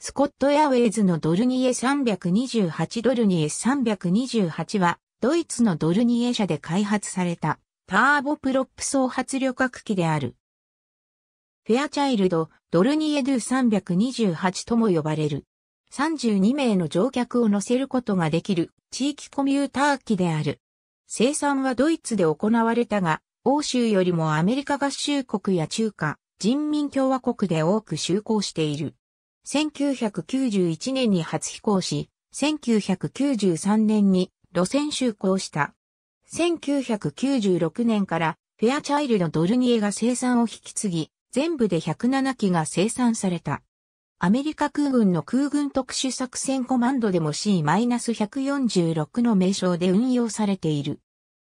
スコットエアウェイズのドルニエ328ドルニエ328は、ドイツのドルニエ社で開発された、ターボプロップ総発旅客機である。フェアチャイルド、ドルニエドゥ328とも呼ばれる。32名の乗客を乗せることができる地域コミューター機である。生産はドイツで行われたが、欧州よりもアメリカ合衆国や中華、人民共和国で多く就航している。1991年に初飛行し、1993年に路線就航した。1996年からフェアチャイルド・ドルニエが生産を引き継ぎ、全部で107機が生産された。アメリカ空軍の空軍特殊作戦コマンドでも C-146 の名称で運用されている。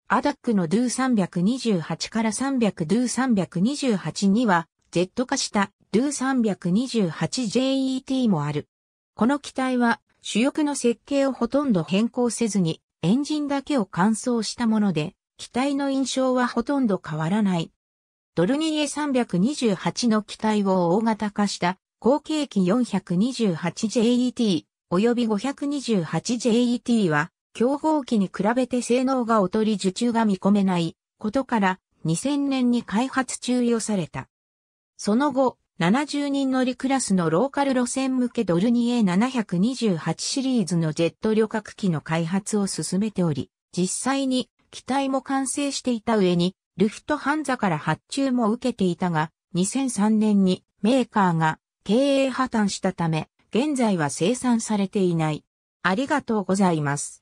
アダックのドゥ328から300ドゥ328には、ジェット化したルー 328JET もある。この機体は主翼の設計をほとんど変更せずにエンジンだけを乾燥したもので、機体の印象はほとんど変わらない。ドルニエ328の機体を大型化した後継機 428JET 及び 528JET は競合機に比べて性能が劣り受注が見込めないことから2000年に開発中与された。その後、70人乗りクラスのローカル路線向けドルニエ728シリーズのジェット旅客機の開発を進めており、実際に機体も完成していた上に、ルフトハンザから発注も受けていたが、2003年にメーカーが経営破綻したため、現在は生産されていない。ありがとうございます。